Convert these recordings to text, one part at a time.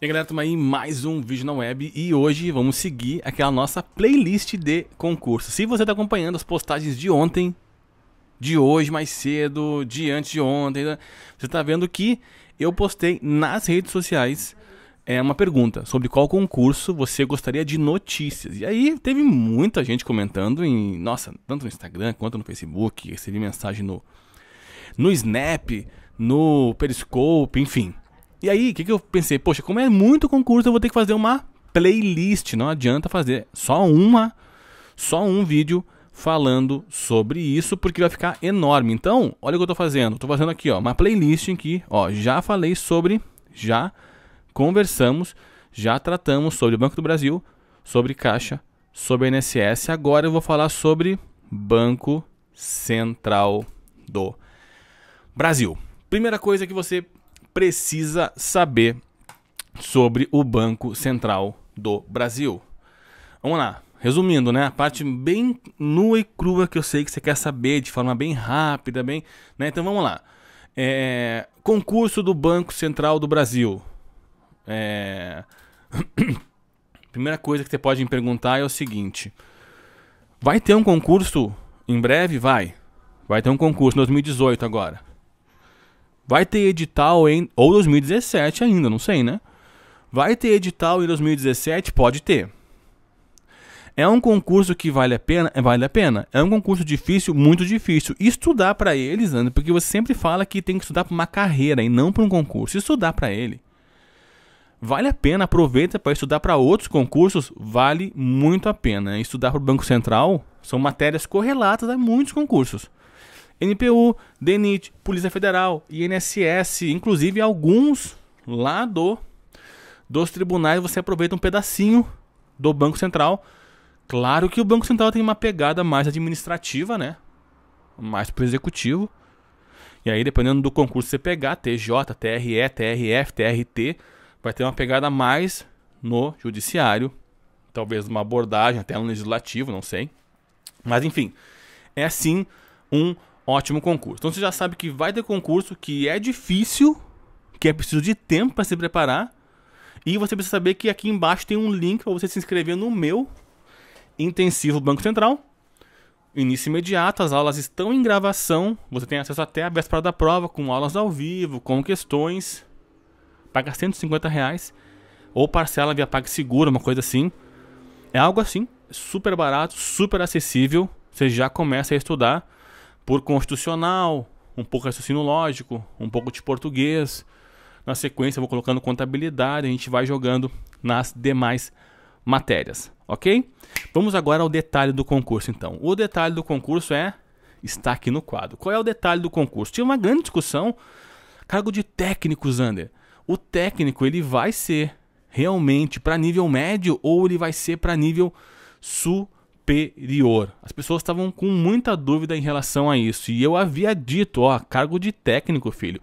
E aí, galera, estamos aí em mais um vídeo na web e hoje vamos seguir aquela nossa playlist de concurso. Se você está acompanhando as postagens de ontem, de hoje mais cedo, de antes de ontem, né? você está vendo que eu postei nas redes sociais é, uma pergunta sobre qual concurso você gostaria de notícias. E aí teve muita gente comentando em, nossa, tanto no Instagram quanto no Facebook, recebi mensagem no no Snap, no Periscope, enfim, e aí, o que, que eu pensei? Poxa, como é muito concurso, eu vou ter que fazer uma playlist. Não adianta fazer só uma, só um vídeo falando sobre isso, porque vai ficar enorme. Então, olha o que eu estou fazendo. Estou fazendo aqui, ó, uma playlist em que, ó, já falei sobre, já conversamos, já tratamos sobre o Banco do Brasil, sobre Caixa, sobre INSS. Agora eu vou falar sobre Banco Central do Brasil. Primeira coisa que você precisa saber sobre o Banco Central do Brasil. Vamos lá. Resumindo, né? A parte bem nua e crua que eu sei que você quer saber de forma bem rápida, bem, né? Então vamos lá. É... concurso do Banco Central do Brasil. É... Primeira coisa que você pode me perguntar é o seguinte: vai ter um concurso em breve? Vai. Vai ter um concurso em 2018 agora. Vai ter edital em. Ou 2017 ainda, não sei, né? Vai ter edital em 2017? Pode ter. É um concurso que vale a pena? É, vale a pena. É um concurso difícil, muito difícil. Estudar para eles, André, porque você sempre fala que tem que estudar para uma carreira e não para um concurso. Estudar para ele. Vale a pena, aproveita para estudar para outros concursos, vale muito a pena. Estudar para o Banco Central são matérias correlatas a muitos concursos. NPU, DENIT, Polícia Federal, INSS, inclusive alguns lá do, dos tribunais você aproveita um pedacinho do Banco Central. Claro que o Banco Central tem uma pegada mais administrativa, né? Mais pro executivo. E aí, dependendo do concurso que você pegar, TJ, TRE, TRF, TRT, vai ter uma pegada mais no judiciário, talvez uma abordagem até no legislativo, não sei. Mas enfim, é sim um ótimo concurso. Então você já sabe que vai ter concurso, que é difícil, que é preciso de tempo para se preparar. E você precisa saber que aqui embaixo tem um link para você se inscrever no meu intensivo Banco Central. Início imediato, as aulas estão em gravação. Você tem acesso até a véspera da prova, com aulas ao vivo, com questões. Paga 150 reais. Ou parcela via PagSeguro, uma coisa assim. É algo assim, super barato, super acessível. Você já começa a estudar por constitucional, um pouco de raciocínio lógico, um pouco de português. Na sequência, vou colocando contabilidade, a gente vai jogando nas demais matérias, ok? Vamos agora ao detalhe do concurso, então. O detalhe do concurso é está aqui no quadro. Qual é o detalhe do concurso? Tinha uma grande discussão, cargo de técnico, Zander. O técnico ele vai ser realmente para nível médio ou ele vai ser para nível superior? superior. As pessoas estavam com muita dúvida em relação a isso. E eu havia dito, ó, cargo de técnico, filho,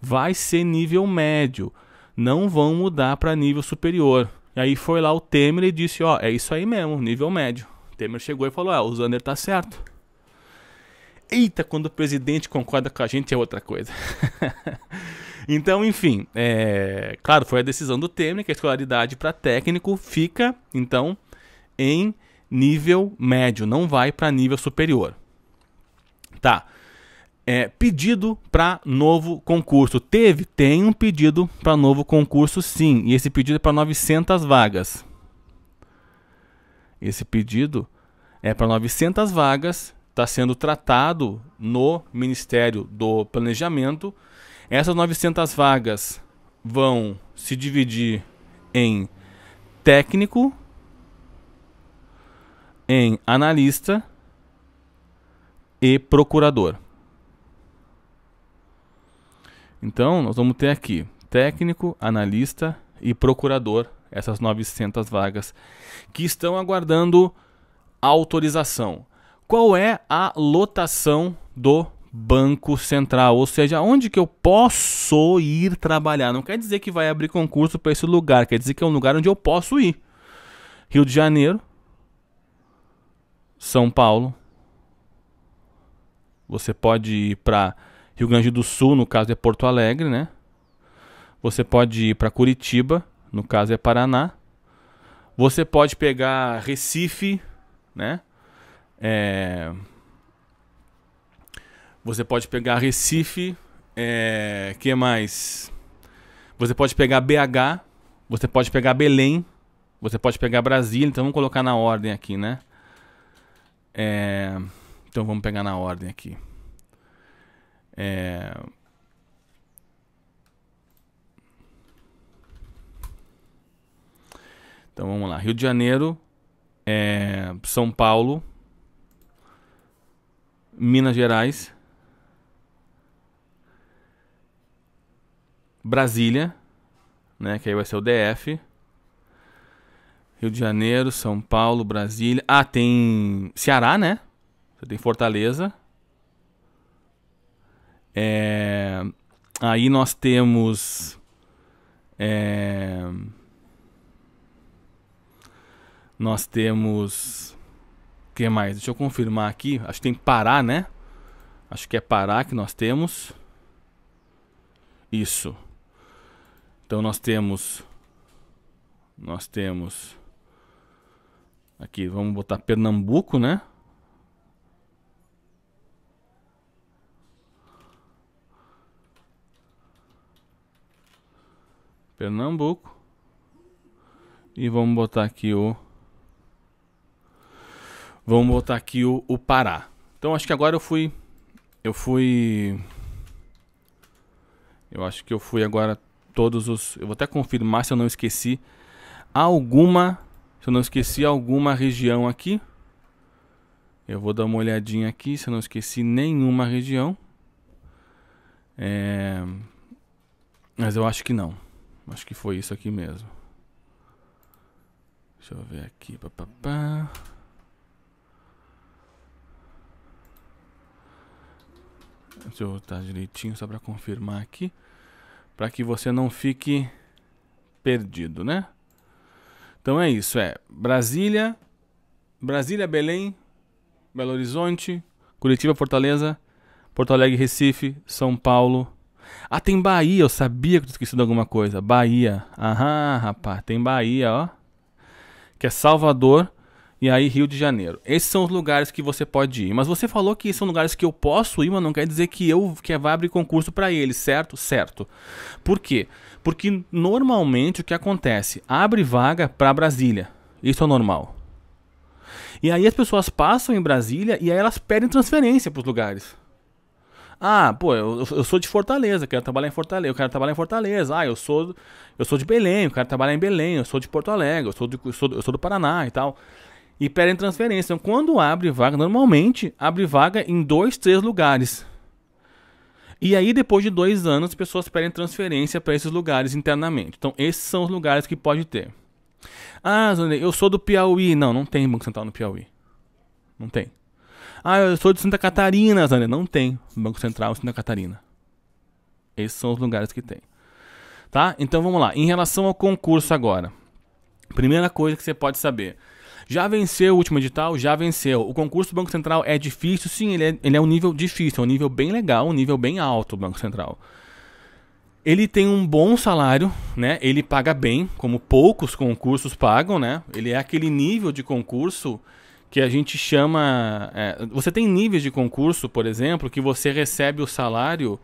vai ser nível médio. Não vão mudar para nível superior. E aí foi lá o Temer e disse, ó, é isso aí mesmo, nível médio. O Temer chegou e falou, ó, é, o Zander tá certo. Eita, quando o presidente concorda com a gente é outra coisa. Então, enfim, é... claro, foi a decisão do Temer que a escolaridade para técnico fica, então, em nível médio, não vai para nível superior. Tá. É, pedido para novo concurso. Teve? Tem um pedido para novo concurso, sim. E esse pedido é para 900 vagas. Esse pedido é para 900 vagas, está sendo tratado no Ministério do Planejamento. Essas 900 vagas vão se dividir em técnico em analista e procurador. Então, nós vamos ter aqui técnico, analista e procurador, essas 900 vagas que estão aguardando autorização. Qual é a lotação do Banco Central, ou seja, onde que eu posso ir trabalhar. Não quer dizer que vai abrir concurso para esse lugar, quer dizer que é um lugar onde eu posso ir. Rio de Janeiro, são Paulo. Você pode ir para Rio Grande do Sul, no caso é Porto Alegre, né? Você pode ir para Curitiba, no caso é Paraná. Você pode pegar Recife, né? É... Você pode pegar Recife, é... que mais? Você pode pegar BH, você pode pegar Belém, você pode pegar Brasília. Então vamos colocar na ordem aqui, né? É, então vamos pegar na ordem aqui. É, então vamos lá. Rio de Janeiro, é, São Paulo, Minas Gerais, Brasília, né, que aí vai ser o DF. Rio de Janeiro, São Paulo, Brasília. Ah, tem Ceará, né? Você tem Fortaleza. É... Aí nós temos. É... Nós temos. O que mais? Deixa eu confirmar aqui. Acho que tem Pará, né? Acho que é Pará que nós temos. Isso. Então nós temos. Nós temos. Aqui, vamos botar Pernambuco, né? Pernambuco. E vamos botar aqui o. Vamos botar aqui o, o Pará. Então acho que agora eu fui. Eu fui. Eu acho que eu fui agora todos os. Eu vou até confirmar se eu não esqueci alguma se eu não esqueci alguma região aqui, eu vou dar uma olhadinha aqui se eu não esqueci nenhuma região. É... Mas eu acho que não. Acho que foi isso aqui mesmo. Deixa eu ver aqui. Pá, pá, pá. Deixa eu estar direitinho só para confirmar aqui. Para que você não fique perdido, né? Então é isso, é Brasília, Brasília, Belém, Belo Horizonte, Curitiba, Fortaleza, Porto Alegre, Recife, São Paulo. Ah, tem Bahia, eu sabia que tu esqueci de alguma coisa. Bahia. Aham, rapaz, tem Bahia, ó. Que é Salvador e aí Rio de Janeiro. Esses são os lugares que você pode ir. Mas você falou que são lugares que eu posso ir, mas não quer dizer que eu que vá abrir concurso para eles, certo? Certo. Por quê? Porque porque normalmente o que acontece? Abre vaga para Brasília. Isso é normal. E aí as pessoas passam em Brasília e aí elas pedem transferência para os lugares. Ah, pô, eu, eu, sou de Fortaleza, quero trabalhar em Fortaleza, eu quero trabalhar em Fortaleza. Ah, eu sou, eu sou de Belém, eu quero trabalhar em Belém, eu sou de Porto Alegre, eu sou, de, eu sou, eu sou do Paraná e tal. E pedem transferência. Então, quando abre vaga, normalmente abre vaga em dois, três lugares. E aí, depois de dois anos, pessoas pedem transferência para esses lugares internamente. Então, esses são os lugares que pode ter. Ah, Zonei, eu sou do Piauí. Não, não tem Banco Central no Piauí. Não tem. Ah, eu sou de Santa Catarina, Zonei. Não tem Banco Central em Santa Catarina. Esses são os lugares que tem. Tá? Então vamos lá. Em relação ao concurso agora. Primeira coisa que você pode saber. Já venceu o último edital? Já venceu. O concurso do Banco Central é difícil? Sim, ele é, ele é um nível difícil, é um nível bem legal, um nível bem alto o Banco Central. Ele tem um bom salário, né? Ele paga bem, como poucos concursos pagam, né? Ele é aquele nível de concurso que a gente chama. É, você tem níveis de concurso, por exemplo, que você recebe o salário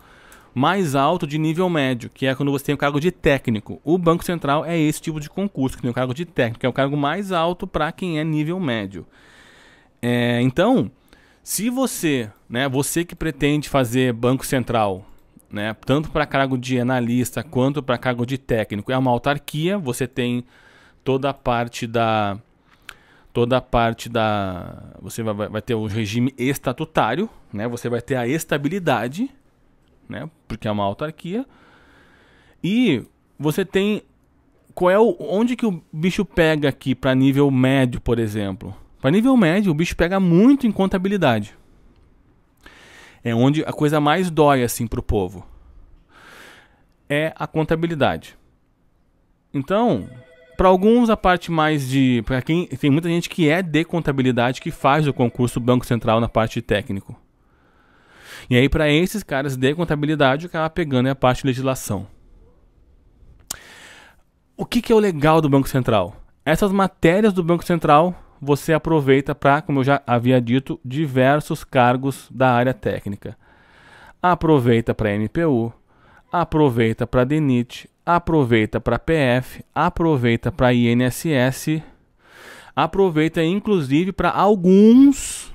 mais alto de nível médio, que é quando você tem o cargo de técnico. O Banco Central é esse tipo de concurso, que tem o cargo de técnico, que é o cargo mais alto para quem é nível médio. É, então, se você, né, você que pretende fazer Banco Central, né, tanto para cargo de analista quanto para cargo de técnico, é uma autarquia, você tem toda a parte da toda a parte da você vai, vai ter o regime estatutário, né? Você vai ter a estabilidade né? Porque é uma autarquia. E você tem qual é o, onde que o bicho pega aqui para nível médio, por exemplo? Para nível médio, o bicho pega muito em contabilidade. É onde a coisa mais dói assim pro povo. É a contabilidade. Então, para alguns a parte mais de, para quem tem muita gente que é de contabilidade que faz o concurso Banco Central na parte técnico. E aí, para esses caras de contabilidade, o cara pegando é a parte de legislação. O que, que é o legal do Banco Central? Essas matérias do Banco Central você aproveita para, como eu já havia dito, diversos cargos da área técnica. Aproveita para NPU, aproveita para DENIT, aproveita para PF, aproveita para INSS, aproveita inclusive para alguns,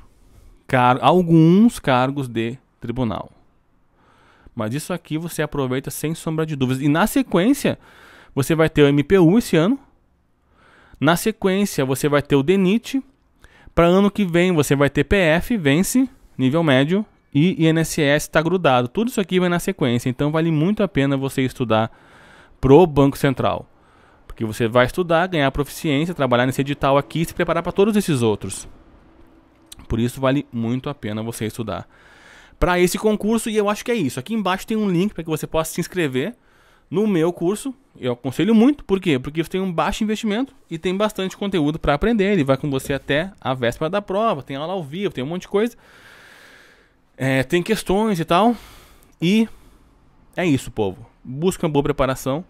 car alguns cargos de tribunal. Mas isso aqui você aproveita sem sombra de dúvidas. E na sequência, você vai ter o MPU esse ano. Na sequência, você vai ter o DENIT. Para ano que vem, você vai ter PF, vence, nível médio, e INSS está grudado. Tudo isso aqui vai na sequência. Então, vale muito a pena você estudar pro Banco Central. Porque você vai estudar, ganhar proficiência, trabalhar nesse edital aqui e se preparar para todos esses outros. Por isso, vale muito a pena você estudar para esse concurso e eu acho que é isso. Aqui embaixo tem um link para que você possa se inscrever no meu curso. Eu aconselho muito, por quê? Porque tem um baixo investimento e tem bastante conteúdo para aprender. Ele vai com você até a véspera da prova, tem aula ao vivo, tem um monte de coisa. É, tem questões e tal. E é isso, povo. busque uma boa preparação.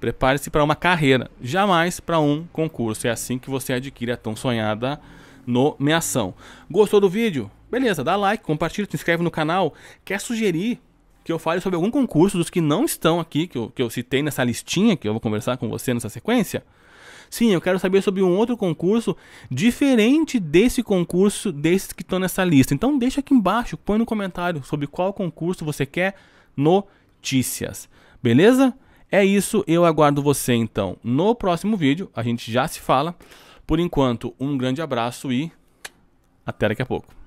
Prepare-se para uma carreira, jamais para um concurso. É assim que você adquire a tão sonhada nomeação. Gostou do vídeo? Beleza, dá like, compartilha, se inscreve no canal. Quer sugerir que eu fale sobre algum concurso dos que não estão aqui, que eu, que eu citei nessa listinha que eu vou conversar com você nessa sequência? Sim, eu quero saber sobre um outro concurso diferente desse concurso, desses que estão nessa lista. Então deixa aqui embaixo, põe no comentário sobre qual concurso você quer notícias. Beleza? É isso, eu aguardo você então no próximo vídeo. A gente já se fala. Por enquanto, um grande abraço e até daqui a pouco.